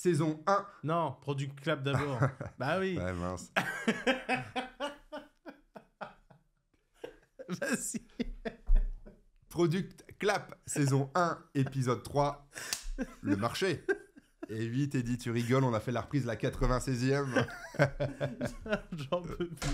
saison 1. Non, Product Clap d'abord. bah oui. Ouais, mince. Vas-y. Product Clap, saison 1, épisode 3, le marché. Et oui, Eddie, tu rigoles, on a fait la reprise la 96e. J'en peux plus.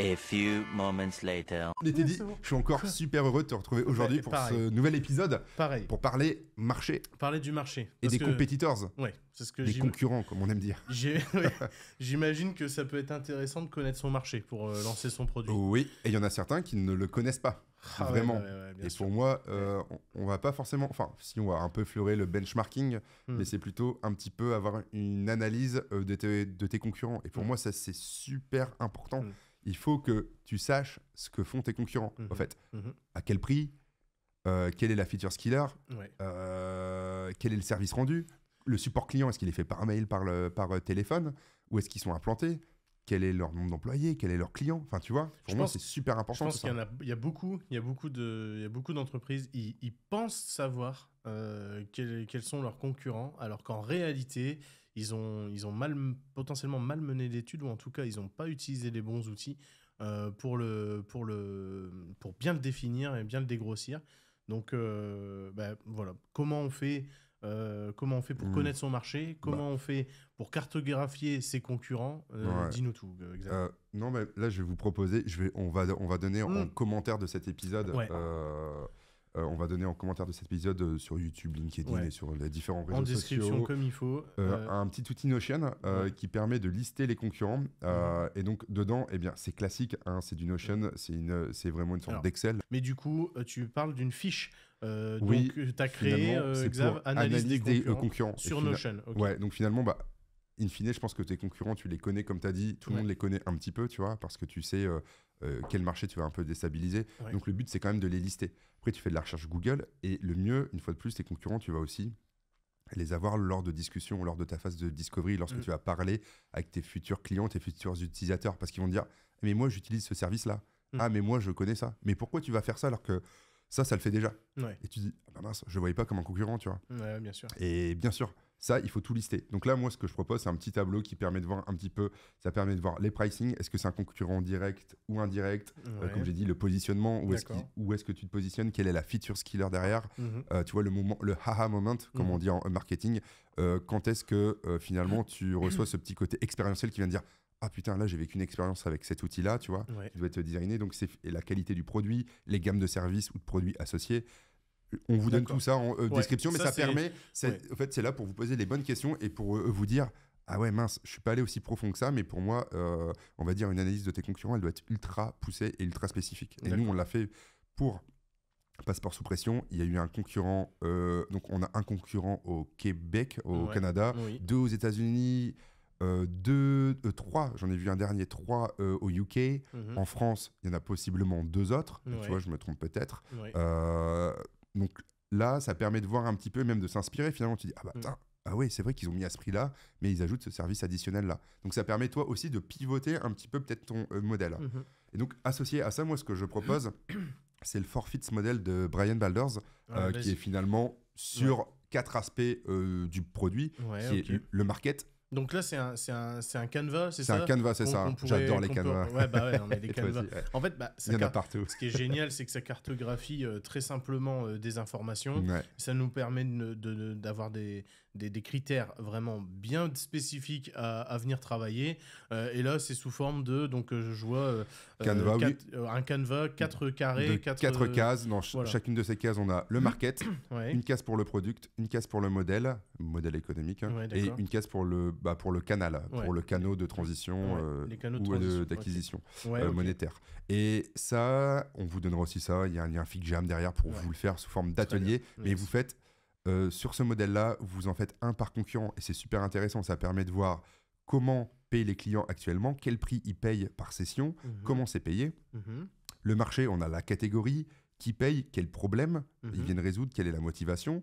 A few moments later. On était dit, ah, je suis encore super heureux de te retrouver bah, aujourd'hui pour ce nouvel épisode. Pareil. Pour parler marché. Parler du marché. et des competitors. Ouais, c'est ce que Des concurrents, comme on aime dire. J'imagine que ça peut être intéressant de connaître son marché pour euh, lancer son produit. Oui, et il y en a certains qui ne le connaissent pas. Ah vraiment. et pour moi, euh, on, va pas forcément. Enfin, si on va un peu fleurer le benchmarking, hmm. mais c'est plutôt un petit peu avoir une analyse euh, de, tes, de tes concurrents. Et pour hmm. moi, ça, c'est super important. Hmm il faut que tu saches ce que font tes concurrents, en mhm. fait. Mhm. À quel prix euh, Quelle est la feature skiller euh, Quel est le service rendu Le support client, est-ce qu'il est fait par mail, par, le, par euh, téléphone Où est-ce qu'ils sont implantés quel est leur nombre d'employés, quel est leur client. Enfin, tu vois, pour moi, c'est super important. Je pense qu'il y, a beaucoup, il y a beaucoup de, il beaucoup d'entreprises, ils, pensent savoir quels, quels, sont leurs concurrents, alors qu'en réalité, ils ont, ils ont mal, potentiellement mal mené l'étude, ou en tout cas, ils n'ont pas utilisé les bons outils euh, pour, le, pour, le, pour bien le définir et bien le dégrossir. Donc, euh, bah, voilà, comment on fait euh, comment on fait pour hmm. connaître son marché bah. Comment on fait pour cartographier ses concurrents Dis-nous tout. non, mais là, je vais vous proposer. Je vais, on va, on va donner en hmm. commentaire de cet épisode. Ouais. Euh, on va donner en commentaire de cet épisode euh, sur YouTube, LinkedIn et sur les différents réseaux sociaux. En description comme il faut. Euh, un petit outil Notion qui permet de lister les concurrents. Mhm. Et donc dedans, eh bien, c'est classique, hein, c'est du Notion, c'est vraiment une sorte d'Excel. Mais du coup, tu parles d'une fiche. oui, donc tu as créé analyse, des concurrents, sur Notion. Ouais, donc finalement, bah, in fine, je pense que tes concurrents, tu les connais, comme tu as dit, tout le monde les connaît un petit peu, tu vois, parce que tu sais euh, euh, quel marché tu vas un peu déstabiliser. Donc le but, c'est quand même de les lister. Après, tu fais de la recherche Google, et le mieux, une fois de plus, tes concurrents, tu vas aussi les avoir lors de discussions, lors de ta phase de discovery, lorsque mm. tu vas parler avec tes futurs clients, tes futurs utilisateurs, parce qu'ils vont dire, mais moi, j'utilise ce service-là. Mm. Ah, mais moi, je connais ça. Mais pourquoi tu vas faire ça alors que ça, ça le fait déjà. Et tu dis, ah, bah mince, je ne voyais pas comme un concurrent, tu vois. Ouais, bien sûr. Et bien sûr, ça, il faut tout lister. Donc là, moi, ce que je propose, c'est un petit tableau qui permet de voir un petit peu, ça permet de voir les pricing, est-ce que c'est un concurrent direct ou indirect, euh, comme j'ai dit, le positionnement, où est-ce, est que tu te positionnes, quelle est la feature skiller derrière, mhm. euh, tu vois, le moment, le haha moment, comme mhm. on dit en marketing, euh, quand est-ce que finalement tu reçois ce petit côté expérientiel qui vient de dire, ah putain, là j'ai vécu une expérience avec cet outil-là, tu vois, tu qui doit être designé. Donc c'est la qualité du produit, les gammes de services ou de produits associés. On vous donne tout ça en euh, description, mais ça, permet. En fait, c'est là pour vous poser les bonnes questions et pour euh, vous dire ah ouais, mince, je suis pas allé aussi profond que ça, mais pour moi, euh, on va dire une analyse de tes concurrents, elle doit être ultra poussée et ultra spécifique. Et nous, on l'a fait pour Passeport sous pression. Il y a eu un concurrent, donc on a un concurrent au Québec, au Canada, deux aux États-Unis, deux, trois, j'en ai vu un dernier, trois au UK. Mhm. En France, il y en a possiblement deux autres. Tu vois, je me trompe peut-être. Donc là, ça permet de voir un petit peu, même de s'inspirer. Finalement, tu dis ah bah mmh. ah oui, c'est vrai qu'ils ont mis à ce prix-là, mais ils ajoutent ce service additionnel-là. Donc ça permet toi aussi de pivoter un petit peu peut-être ton euh, modèle. Mmh Et donc associé à ça, moi, ce que je propose, c'est le forfeits modèle de Brian Balders, euh, qui est finalement sur quatre aspects euh, du produit, qui le market, donc là, c'est un, un, un canevas, c'est ça C'est un canevas, c'est ça. J'adore les canevas. Ouais, bah ouais, on a des canevas. En fait, bah, ça partout. ce qui est génial, c'est que ça cartographie euh, très simplement euh, des informations. Ça nous permet d'avoir de, des, des, critères vraiment bien spécifiques à, venir travailler. Euh, et là, c'est sous forme de, donc euh, je vois euh, un Canva, quatre, oui. un canevas 4 carrés, 4 cases. Dans chacune de ces cases, on a le market, une case pour le product, une case pour le modèle, modèle économique, hein, et une case pour le, bah, pour le canal, pour le canot de transition ou d'acquisition monétaire. Et ça, on vous donnera aussi ça. Il y a un lien jam derrière pour vous le faire sous forme d'atelier, mais vous faites euh, sur ce modèle-là, vous en faites un par concurrent et c'est super intéressant. Ça permet de voir comment payent les clients actuellement, quel prix ils payent par session, mhm. comment c'est payé. Mhm. Le marché, on a la catégorie, qui paye, quel problème ils mhm. viennent résoudre, quelle est la motivation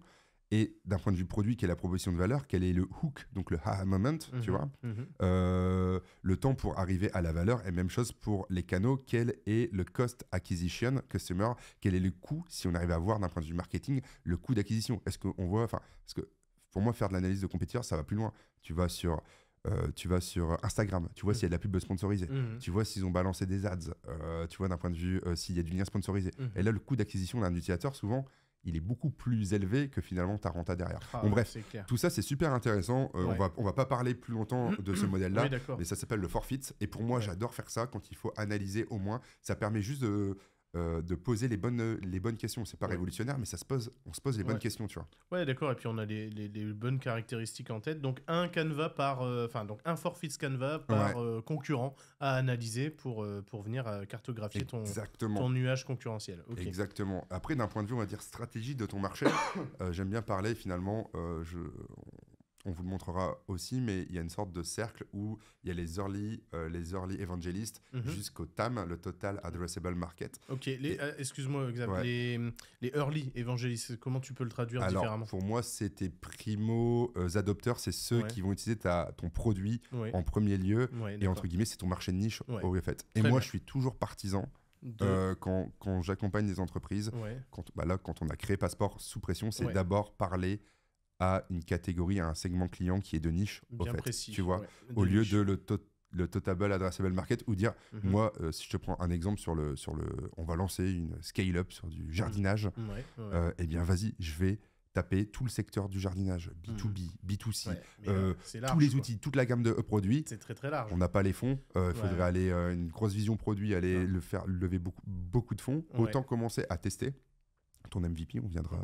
et d'un point de vue produit, quelle est la proposition de valeur, quel est le hook, donc le ha-ha moment, tu mhm, vois, mhm. Euh, le temps pour arriver à la valeur, et même chose pour les canaux, quel est le cost acquisition customer, quel est le coût, si on arrive à voir d'un point de vue marketing, le coût d'acquisition. Est-ce qu'on voit, enfin, parce que pour moi, faire de l'analyse de compétiteurs, ça va plus loin. Tu vas sur euh, tu vas sur Instagram, tu vois mhm. s'il y a de la pub sponsorisée, tu vois s'ils ont balancé des ads, euh, tu vois d'un point de vue s'il y a du lien sponsorisé. Et là, le coût d'acquisition d'un utilisateur, souvent, il est beaucoup plus élevé que finalement ta renta derrière. Ah bref, tout ça c'est super intéressant. Euh, on va on va pas parler plus longtemps de ce modèle-là, mais ça s'appelle le forfeit. Et pour moi, j'adore faire ça quand il faut analyser au moins. Ça permet juste de euh, de poser les bonnes, euh, les bonnes questions. C'est pas révolutionnaire, mais ça se pose, on se pose les bonnes questions, tu vois. Ouais, d'accord. Et puis on a les, bonnes caractéristiques en tête. Donc un Canva par, euh, enfin donc un forfeit Canva par concurrent à analyser pour pour venir cartographier ton, nuage concurrentiel. Exactement. Après, d'un point de vue, on va dire stratégie de ton marché. j'aime bien parler finalement. On vous le montrera aussi, mais il y a une sorte de cercle où il y a les early, euh, les early évangélistes mhm. jusqu'au TAM, le Total Addressable Market. Ok, euh, excuse-moi, les, early évangélistes, comment tu peux le traduire Alors, Pour moi, c'était tes primo euh, adopteurs, c'est ceux qui vont utiliser ta, ton produit en premier lieu, et entre guillemets, c'est ton marché de niche au fait. Et moi, je suis toujours partisan. quand, j'accompagne des entreprises, quand, bah là, quand on a créé Passport sous pression, c'est d'abord parler à une catégorie, à un segment client qui est de niche, au fait, tu vois, au lieu de le, le totable addressable market ou dire, mhm. moi, euh, si je te prends un exemple sur le, sur le, on va lancer une scale-up sur du jardinage, mhm. euh, eh bien, vas-y, je vais taper tout le secteur du jardinage, B2B, B2C, mhm. euh, tous les outils, toute la gamme de produits. C'est très très large. On n'a pas les fonds, il faudrait aller une grosse vision produit, aller le faire lever beaucoup, beaucoup de fonds. Autant commencer à tester ton MVP, on viendra,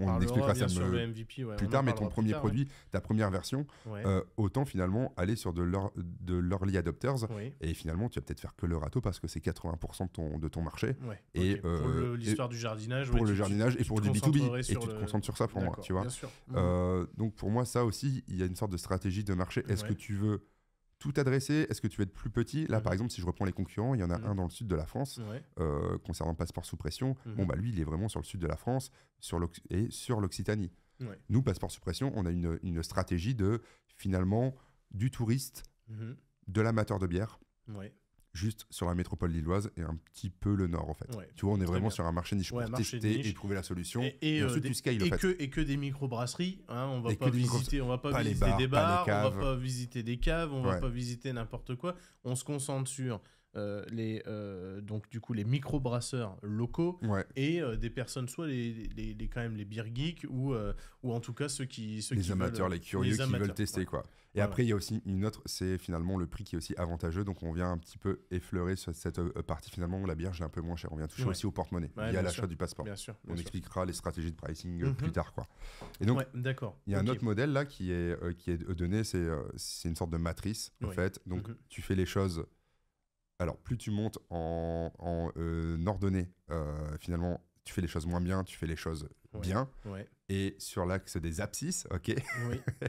on, expliquera ça plus tard, mais ton premier produit, ta première version, euh, autant finalement aller sur de, de l'early adopters et finalement tu vas peut-être faire que le râteau parce que c'est 80% de ton, de ton marché. Et, pour euh, l'histoire du jardinage, pour le jardinage et pour du B2B, et tu te concentres sur ça pour moi, tu vois. Euh, donc pour moi, ça aussi, il y a une sorte de stratégie de marché. Est-ce que tu veux tout adresser Est-ce que tu veux être plus petit Là, par mhm. exemple, si je reprends les concurrents, il y en a mhm. un dans le sud de la France euh, concernant passeport sous pression. Mhm. Bon, bah lui, il est vraiment sur le sud de la France sur et sur l'Occitanie. Nous, passeport sous pression, on a une, stratégie de finalement du touriste, de l'amateur de bière juste sur la métropole lilloise et un petit peu le nord en fait. tu vois, on est vraiment sur un marché niche pour tester et trouver la solution. Et, que, des hein, micro brasseries, on va pas visiter, va pas, visiter des bars, on va pas visiter des caves, on va pas visiter n'importe quoi. On se concentre sur euh, les, euh, donc du coup les micro-brasseurs locaux et euh, des personnes, soit les, les, quand même les beer geeks ou, ou en tout cas ceux qui. Ceux les amateurs, les curieux qui veulent tester quoi. Et après, il y a aussi une autre, c'est finalement le prix qui est aussi avantageux. Donc on vient un petit peu effleurer cette, partie finalement la bière, j'ai un peu moins cher. On vient toucher aussi au porte-monnaie à l'achat du passeport. on expliquera les stratégies de pricing plus mhm. tard quoi. Et donc, d'accord. Il y a un autre modèle là qui est, qui est donné, c'est c'est une sorte de matrice en fait. Donc mhm. tu fais les choses alors plus tu montes en, euh, ordonnée, euh, finalement, tu fais les choses moins bien, tu fais les choses bien. Et sur l'axe des abscisses, ok. Oui.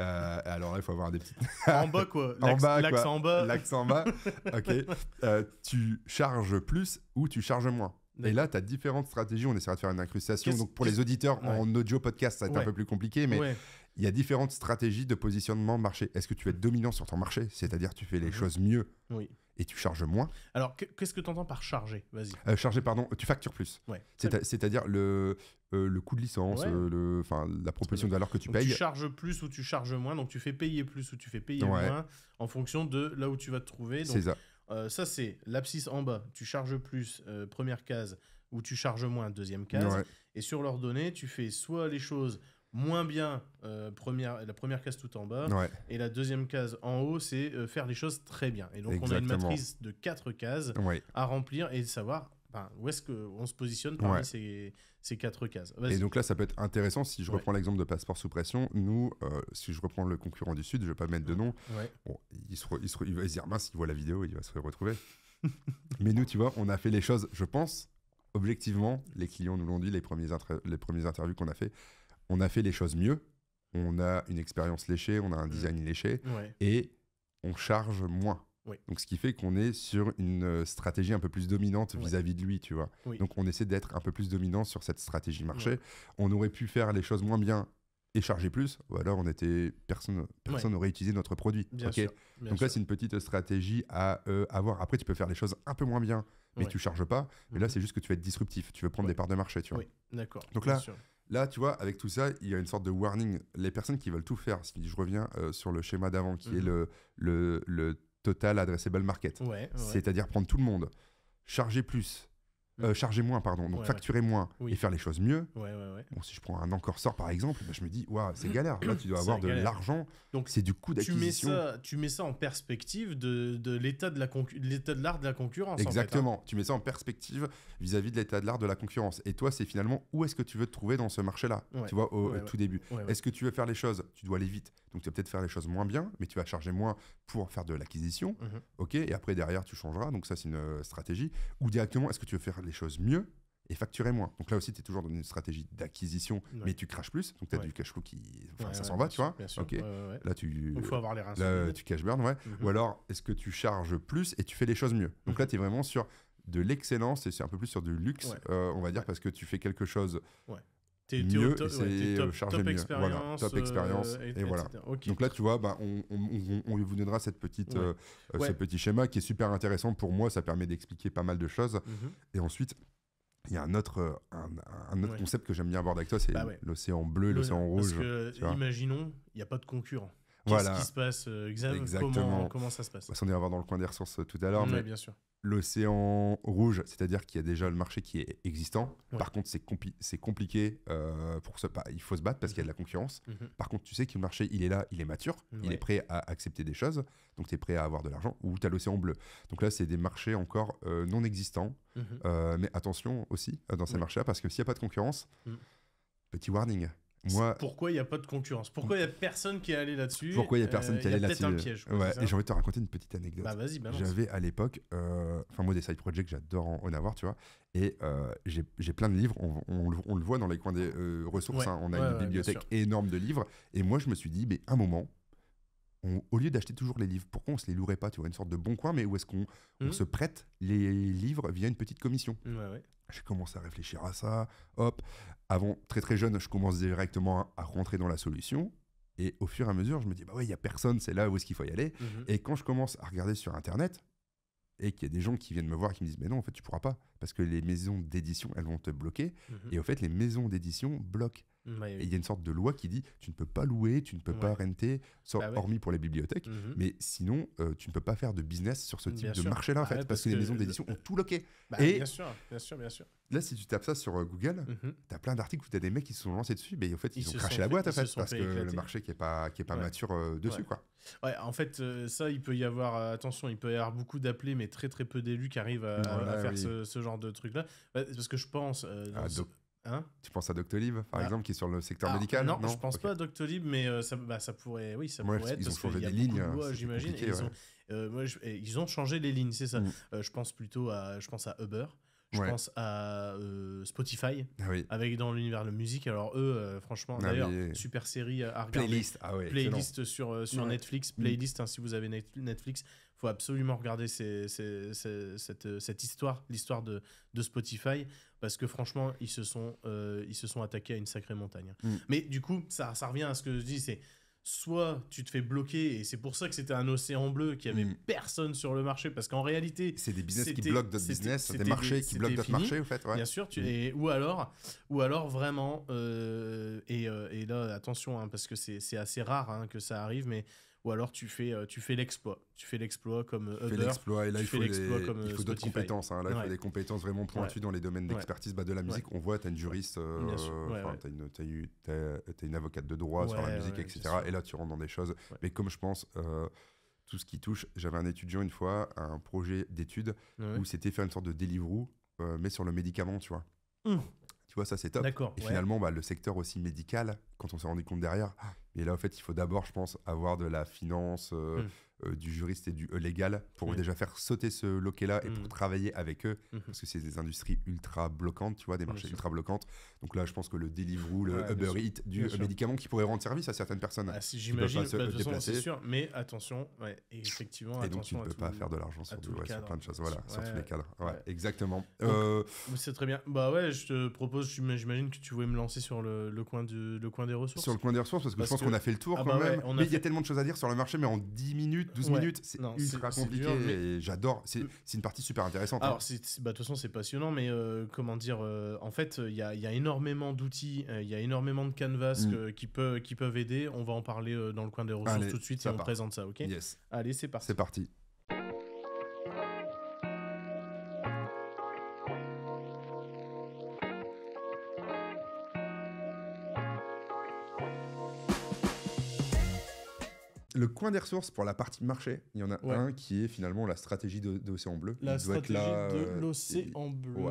Euh, alors il faut avoir des petites. en bas, quoi. l'axe en bas. L'axe en bas, ok. tu charges plus ou tu charges moins. Et là, tu as différentes stratégies. On essaiera de faire une incrustation. Donc, pour les auditeurs en audio podcast, ça va être un peu plus compliqué. Mais il y a différentes stratégies de positionnement marché. Est-ce que tu es dominant sur ton marché C'est-à-dire tu fais les mhm. choses mieux et tu charges moins. Alors qu'est-ce que tu entends par charger Vas-y. Euh, charger, pardon, tu factures plus. C'est-à-dire le, euh, le coût de licence, la proposition de valeur que tu payes. Tu charges plus ou tu charges moins, donc tu fais payer plus ou tu fais payer moins en fonction de là où tu vas te trouver. C'est ça. Euh, ça, c'est l'abscisse en bas, tu charges plus, première case, ou tu charges moins, deuxième case. Et sur l'ordonnée, tu fais soit les choses moins bien euh, première, la première case tout en bas. Et la deuxième case en haut, c'est euh, faire les choses très bien. Et donc on a une matrice de quatre cases à remplir et savoir ben, où est-ce qu'on se positionne parmi ces, ces, quatre cases. Et donc là, ça peut être intéressant si je reprends l'exemple de passeport sous pression. Nous, euh, si je reprends le concurrent du Sud, je ne vais pas mettre de nom, il, se il, se il va se dire mince, il voit la vidéo, il va se retrouver. Mais nous, tu vois, on a fait les choses, je pense, objectivement, les clients nous l'ont dit, les premiers, les premiers interviews qu'on a fait, on a fait les choses mieux, on a une expérience léchée, on a un mm. design léché, et on charge moins. Donc, ce qui fait qu'on est sur une euh, stratégie un peu plus dominante vis-à-vis de lui, tu vois. Donc, on essaie d'être un peu plus dominant sur cette stratégie marché. On aurait pu faire les choses moins bien et charger plus. alors on était personne, personne n'aurait utilisé notre produit. Donc là, c'est une petite stratégie à euh, avoir. Après, tu peux faire les choses un peu moins bien, mais tu charges pas. Mais là, mhm. c'est juste que tu veux être disruptif. Tu veux prendre des parts de marché, tu vois. Oui, d'accord. Donc là. Là, tu vois, avec tout ça, il y a une sorte de warning. Les personnes qui veulent tout faire, si je reviens euh, sur le schéma d'avant, qui est mhm. le, le, total addressable market, c'est-à-dire prendre tout le monde, charger plus, euh, charger moins, pardon, donc facturer moins et faire les choses mieux. si je prends un encore sort par exemple, bah, je me dis, waouh, c'est galère. Là, tu dois avoir de l'argent. Donc, c'est du coût d'acquisition. Tu, mets ça, en perspective de, l'état de la de l'art de la concurrence. Hein. Exactement. Tu mets ça en perspective vis-à-vis de l'état de l'art de la concurrence. Et toi, c'est finalement où est-ce que tu veux te trouver dans ce marché-là Tu vois, au, tout début. Est-ce que tu veux faire les choses Tu dois aller vite. Donc, tu vas peut-être faire les choses moins bien, mais tu vas charger moins pour faire de l'acquisition. Mhm. Ok. Et après, derrière, tu changeras. Donc, ça, c'est une euh, stratégie. Ou directement, est-ce que tu veux faire choses mieux et facturer moins. Donc là aussi, tu es toujours dans une stratégie d'acquisition, mais tu craches plus, donc tu as du cash flow qui. ça s'en va, tu vois. ok Là, tu. Il faut avoir les reins. tu cash burn, ouais. Mhm. Ou alors, est-ce que tu charges plus et tu fais les choses mieux Donc là, mhm. tu es vraiment sur de l'excellence et c'est un peu plus sur du luxe, euh, on va dire, parce que tu fais quelque chose mieux, top, c'est top, chargé mieux. Expérience, voilà, top euh, expérience. et, voilà. Donc là, tu vois, bah, on, on, vous donnera cette petite, euh, euh, ce petit schéma qui est super intéressant pour moi. Ça permet d'expliquer pas mal de choses. Mm-hmm. Et ensuite, il y a un autre, un, un autre concept que j'aime bien avoir avec toi, c'est bah l'océan bleu, l'océan rouge. Parce que, imaginons, il n'y a pas de concurrent. Qu'est-ce qui se passe euh, exactement, comment, ça se passe On à voir dans le coin des ressources euh, tout à l'heure. mais bien sûr. L'océan rouge, c'est-à-dire qu'il y a déjà le marché qui est existant. Par contre, c'est c'est compliqué. Euh, pour pas. Il faut se battre parce qu'il y a de la concurrence. Mhm. Par contre, tu sais que le marché, il est là, il est mature, il est prêt à accepter des choses. Donc, tu es prêt à avoir de l'argent. Ou tu as l'océan bleu. Donc là, c'est des marchés encore non existants. Mhm. mais attention aussi dans ces marchés-là parce que s'il n'y a pas de concurrence, mhm. petit warning pourquoi il n'y a pas de concurrence Pourquoi il n'y a personne qui est allé là-dessus Pourquoi il n'y a euh, personne qui est allé là-dessus un euh, piège. Ouais, et j'ai envie de te raconter une petite anecdote. Bah, vas-y, J'avais à l'époque, euh, enfin moi des side projects, j'adore en, avoir, tu vois. Et j'ai plein de livres, on, le voit dans les coins des ressources, hein. on a une bibliothèque énorme de livres. Et moi je me suis dit, mais un moment, au lieu d'acheter toujours les livres, pourquoi on se les louerait pas Tu vois, une sorte de bon coin, mais où est-ce qu'on hmm. se prête les livres via une petite commission Je commence à réfléchir à ça. Hop, avant très très jeune, je commence directement à, rentrer dans la solution. Et au fur et à mesure, je me dis bah ouais, il y a personne, c'est là où est-ce qu'il faut y aller. Mhm. Et quand je commence à regarder sur internet et qu'il y a des gens qui viennent me voir et qui me disent mais non, en fait, tu pourras pas parce que les maisons d'édition elles vont te bloquer. Mhm. Et au fait, les maisons d'édition bloquent Mmh, et il y a une sorte de loi qui dit tu ne peux pas louer, tu ne peux pas renter, bah hormis pour les bibliothèques, mmh. mais sinon euh, tu ne peux pas faire de business sur ce mmh, type de marché-là en ah fait, parce, que, les maisons d'édition ont tout loqué. Bah et bien sûr, bien sûr, bien sûr. Là, si tu tapes ça sur euh, Google, tu as plein d'articles où tu as des mecs qui se sont lancés dessus, mais en fait ils, ont craché la boîte en fait, parce que le marché qui est pas qui est pas mature euh, dessus quoi. Ouais, en fait ça il peut y avoir attention, il peut y avoir beaucoup d'appelés mais très très peu d'élus qui arrivent à, faire ce, genre de truc là, parce que je pense Hein tu penses à Doctolib, par ah. exemple, qui est sur le secteur ah, médical Non, non je pense pas à Doctolib, mais euh, bah, ça, pourrait, oui, ça pourrait être. Ils ont changé des lignes, hein, j'imagine. Euh, ils, ont, changé les lignes, c'est ça. Mm. Euh, je pense plutôt à, je pense à Uber. Je pense à Spotify, ah avec dans l'univers de la musique. Alors eux, franchement, d'ailleurs, super série à Playlist, playlist sur, sur Netflix, mm. playlist. Hein, si vous avez Netflix, faut absolument regarder cette, cette, histoire, l'histoire de, de, Spotify parce que franchement, ils se sont, euh, ils se sont attaqués à une sacrée montagne. Mm. Mais du coup, ça, ça revient à ce que je dis, c'est soit tu te fais bloquer et c'est pour ça que c'était un océan bleu qui avait mm. personne sur le marché parce qu'en réalité c'est des business qui bloquent d'autres business des marchés qui bloquent d'autres marchés en fait bien sûr tu, mm. et, ou alors ou alors vraiment euh, et, euh, et, là attention hein, parce que c'est assez rare hein, que ça arrive mais ou alors tu fais euh, tu fais l'exploit tu fais l'exploit comme euh, tu fais l'exploit et là il faut, il euh, faut d'autres compétences hein. là il faut des compétences vraiment pointues dans les domaines d'expertise bah, de la musique on voit t'as une juriste euh, une une avocate de droit sur la musique etc et là tu rentres dans des choses mais comme je pense tout ce qui touche j'avais un étudiant une fois un projet d'études où c'était faire une sorte de Deliveroo mais sur le médicament tu vois mmh. tu vois ça c'est top et finalement bah, le secteur aussi médical quand on s'est rendu compte derrière et là, en fait, il faut d'abord, je pense, avoir de la finance, euh, hmm. Euh, du juriste et du euh, légal pour déjà faire sauter ce loquet-là et pour mhm. travailler avec eux, mhm. parce que c'est des industries ultra bloquantes, tu vois, des marchés ultra bloquantes. Donc là, je pense que le Deliveroo, le Uber Eats, du médicament qui pourrait rendre service à certaines personnes. si J'imagine, sûr, mais attention, et effectivement. Et donc, tu ne peux pas faire de l'argent sur, plein de choses, voilà, sur tous les cadres. exactement. Euh, c'est très bien. Bah ouais, je te propose, j'imagine que tu voulais me lancer sur le, coin, le coin des ressources. Sur le coin des ressources, parce que je pense qu'on a fait le tour ah quand bah même. Mais il y a tellement de choses à dire sur le marché, mais en 10 minutes, 12 minutes, c'est pas compliqué. mais... J'adore. C'est une partie super intéressante. Alors, hein. bah, de toute façon, c'est passionnant, mais euh, comment dire euh, En fait, il y a, énormément d'outils, euh, il y a énormément de canvas mm. qui, peut, qui peuvent aider. On va en parler dans le coin des ressources tout de suite et on présente ça, ok yes. Allez, c'est parti. C'est parti. le coin des ressources pour la partie marché, il y en a un qui est finalement la stratégie d'Océan Bleu. La stratégie de l'Océan Bleu.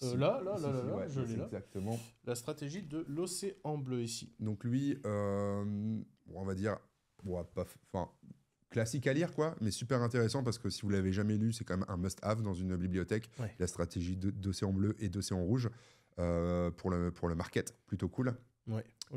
là, là, là, là, je l'ai là. Exactement. La stratégie de l'Océan Bleu ici. Donc lui, euh, on va dire, bon, pas, enfin, classique à lire quoi, mais super intéressant parce que si vous l'avez jamais lu, c'est quand même un must-have dans une bibliothèque. La stratégie d'Océan Bleu et d'Océan Rouge euh, pour le pour le market, plutôt cool.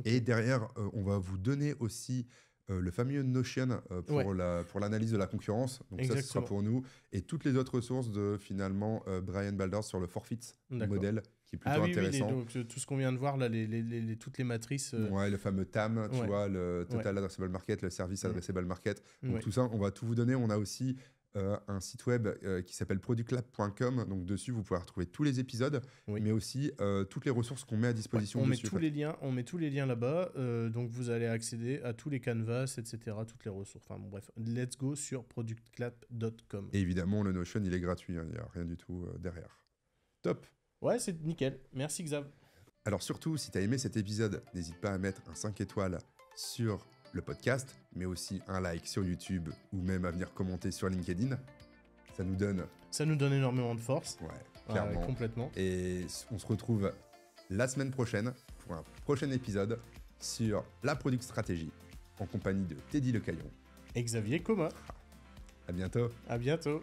Et derrière, euh, on va vous donner aussi euh, le fameux Notion euh, pour la, pour l'analyse de la concurrence. Donc ça, ce sera pour nous. Et toutes les autres sources de finalement euh, Brian Baldor sur le forfeit modèle, qui est plutôt ah intéressant. donc, tout ce qu'on vient de voir, là, les, toutes les matrices. Ouais, le fameux TAM, tu vois, le Total Addressable Market, le Service mm. Addressable Market. Donc tout ça, on va tout vous donner. On a aussi euh, un site web euh, qui s'appelle productlab.com. Donc dessus, vous pouvez retrouver tous les épisodes, mais aussi euh, toutes les ressources qu'on met à disposition. on, dessus, met tous les liens, on met tous les liens là-bas. donc vous allez accéder à tous les canvas, etc., toutes les ressources. Enfin bon, bref, let's go sur productlab.com. Et évidemment, le Notion, il est gratuit. Hein, il n'y a rien du tout derrière. Top. Ouais, c'est nickel. Merci Xav. Alors surtout, si tu as aimé cet épisode, n'hésite pas à mettre un 5 étoiles sur le podcast, mais aussi un like sur YouTube ou même à venir commenter sur LinkedIn. Ça nous donne. Ça nous donne énormément de force. Ouais, clairement. complètement. Et on se retrouve la semaine prochaine pour un prochain épisode sur la Product Stratégie en compagnie de Teddy Lecaillon et Xavier Coma. À bientôt. À bientôt.